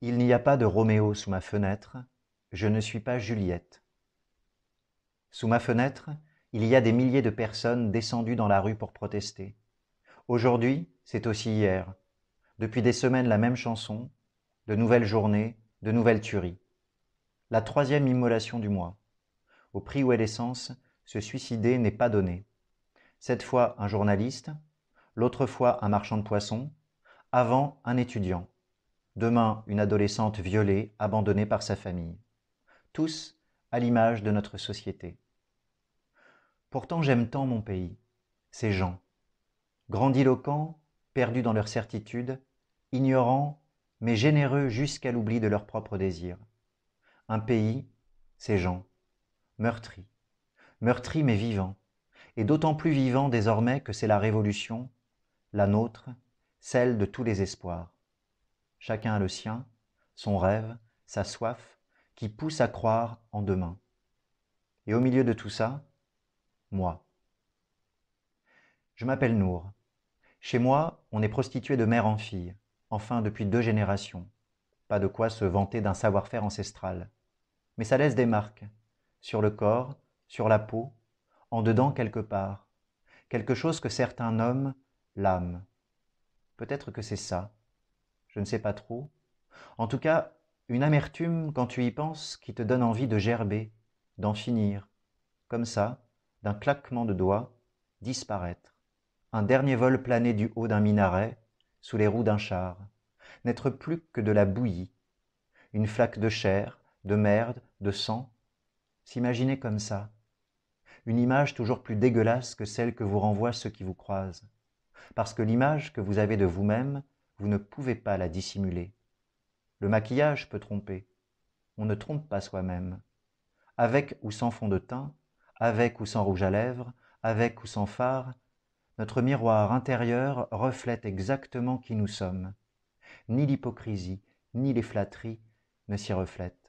Il n'y a pas de Roméo sous ma fenêtre, je ne suis pas Juliette. Sous ma fenêtre, il y a des milliers de personnes descendues dans la rue pour protester. Aujourd'hui, c'est aussi hier. Depuis des semaines, la même chanson, de nouvelles journées, de nouvelles tueries. La troisième immolation du mois. Au prix où est l'essence, se suicider n'est pas donné. Cette fois, un journaliste, l'autre fois, un marchand de poissons, avant, un étudiant demain une adolescente violée, abandonnée par sa famille. Tous à l'image de notre société. Pourtant j'aime tant mon pays, ces gens, grandiloquents, perdus dans leur certitude, ignorants, mais généreux jusqu'à l'oubli de leurs propres désirs. Un pays, ces gens, meurtri, meurtri mais vivant, et d'autant plus vivant désormais que c'est la révolution, la nôtre, celle de tous les espoirs chacun a le sien, son rêve, sa soif, qui pousse à croire en demain. Et au milieu de tout ça, moi. Je m'appelle Nour. Chez moi, on est prostitué de mère en fille, enfin depuis deux générations. Pas de quoi se vanter d'un savoir-faire ancestral. Mais ça laisse des marques, sur le corps, sur la peau, en dedans quelque part. Quelque chose que certains nomment l'âme. Peut-être que c'est ça, je ne sais pas trop. En tout cas, une amertume quand tu y penses qui te donne envie de gerber, d'en finir, comme ça, d'un claquement de doigts, disparaître. Un dernier vol plané du haut d'un minaret, sous les roues d'un char, n'être plus que de la bouillie, une flaque de chair, de merde, de sang, s'imaginer comme ça, une image toujours plus dégueulasse que celle que vous renvoient ceux qui vous croisent, parce que l'image que vous avez de vous-même vous ne pouvez pas la dissimuler. Le maquillage peut tromper. On ne trompe pas soi-même. Avec ou sans fond de teint, avec ou sans rouge à lèvres, avec ou sans fard, notre miroir intérieur reflète exactement qui nous sommes. Ni l'hypocrisie, ni les flatteries ne s'y reflètent.